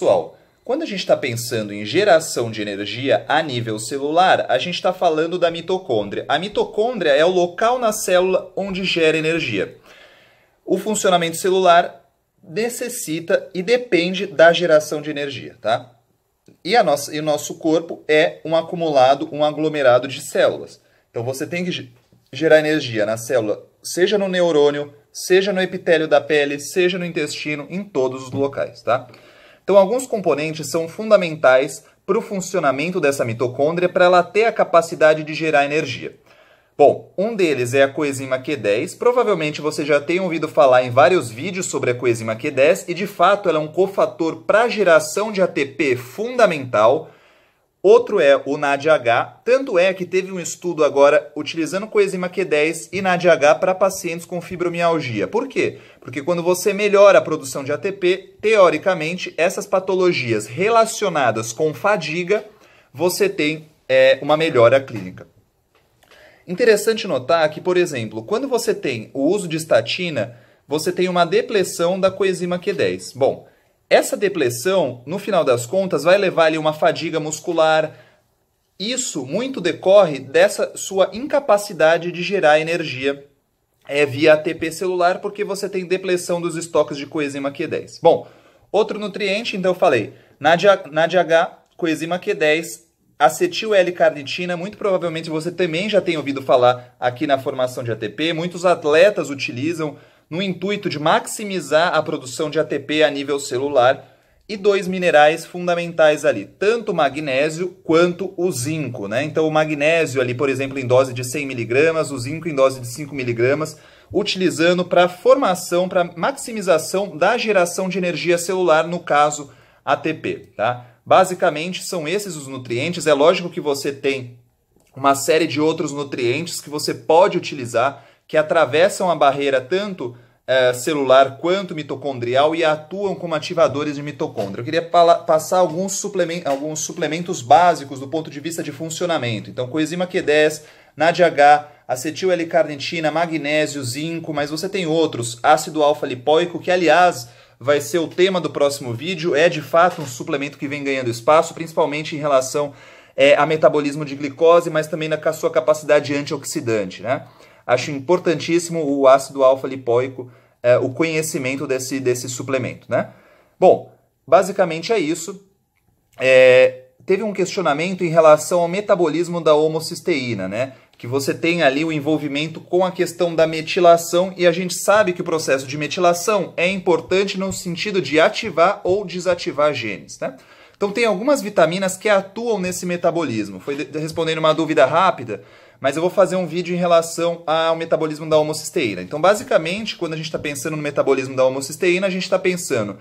Pessoal, quando a gente está pensando em geração de energia a nível celular, a gente está falando da mitocôndria. A mitocôndria é o local na célula onde gera energia. O funcionamento celular necessita e depende da geração de energia, tá? E, a nossa, e o nosso corpo é um acumulado, um aglomerado de células. Então você tem que gerar energia na célula, seja no neurônio, seja no epitélio da pele, seja no intestino, em todos os locais, tá? Então, alguns componentes são fundamentais para o funcionamento dessa mitocôndria para ela ter a capacidade de gerar energia. Bom, um deles é a coenzima Q10. Provavelmente você já tem ouvido falar em vários vídeos sobre a coenzima Q10 e de fato ela é um cofator para a geração de ATP fundamental Outro é o NADH, tanto é que teve um estudo agora utilizando coenzima Q10 e NADH para pacientes com fibromialgia. Por quê? Porque quando você melhora a produção de ATP, teoricamente, essas patologias relacionadas com fadiga, você tem é, uma melhora clínica. Interessante notar que, por exemplo, quando você tem o uso de estatina, você tem uma depressão da coenzima Q10. Bom, essa depressão, no final das contas, vai levar a uma fadiga muscular. Isso muito decorre dessa sua incapacidade de gerar energia é, via ATP celular, porque você tem depressão dos estoques de coenzima Q10. Bom, outro nutriente, então eu falei, NADH, coenzima Q10, acetil L-carnitina, muito provavelmente você também já tem ouvido falar aqui na formação de ATP, muitos atletas utilizam no intuito de maximizar a produção de ATP a nível celular e dois minerais fundamentais ali, tanto o magnésio quanto o zinco, né? Então o magnésio ali, por exemplo, em dose de 100 miligramas, o zinco em dose de 5 miligramas, utilizando para formação, para maximização da geração de energia celular, no caso ATP, tá? Basicamente são esses os nutrientes. É lógico que você tem uma série de outros nutrientes que você pode utilizar que atravessam a barreira tanto é, celular quanto mitocondrial e atuam como ativadores de mitocôndria. Eu queria passar alguns, suplementos, alguns suplementos básicos do ponto de vista de funcionamento. Então, coenzima Q10, NADH, acetil L-carnitina, magnésio, zinco, mas você tem outros, ácido alfa-lipoico, que aliás vai ser o tema do próximo vídeo, é de fato um suplemento que vem ganhando espaço, principalmente em relação é, a metabolismo de glicose, mas também na sua capacidade antioxidante, né? Acho importantíssimo o ácido alfa-lipoico, é, o conhecimento desse, desse suplemento, né? Bom, basicamente é isso. É, teve um questionamento em relação ao metabolismo da homocisteína, né? Que você tem ali o envolvimento com a questão da metilação e a gente sabe que o processo de metilação é importante no sentido de ativar ou desativar genes, né? Então tem algumas vitaminas que atuam nesse metabolismo. Foi respondendo uma dúvida rápida mas eu vou fazer um vídeo em relação ao metabolismo da homocisteína. Então, basicamente, quando a gente está pensando no metabolismo da homocisteína, a gente está pensando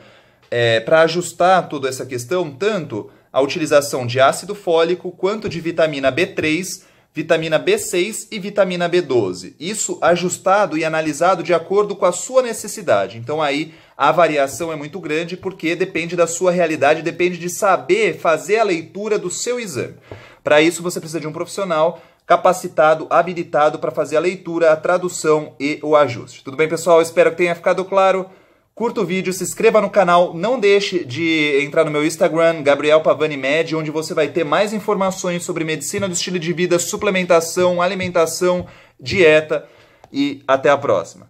é, para ajustar toda essa questão, tanto a utilização de ácido fólico quanto de vitamina B3 vitamina B6 e vitamina B12. Isso ajustado e analisado de acordo com a sua necessidade. Então aí a variação é muito grande porque depende da sua realidade, depende de saber fazer a leitura do seu exame. Para isso você precisa de um profissional capacitado, habilitado para fazer a leitura, a tradução e o ajuste. Tudo bem, pessoal? Espero que tenha ficado claro. Curta o vídeo, se inscreva no canal, não deixe de entrar no meu Instagram, Gabriel Pavani Med, onde você vai ter mais informações sobre medicina do estilo de vida, suplementação, alimentação, dieta e até a próxima.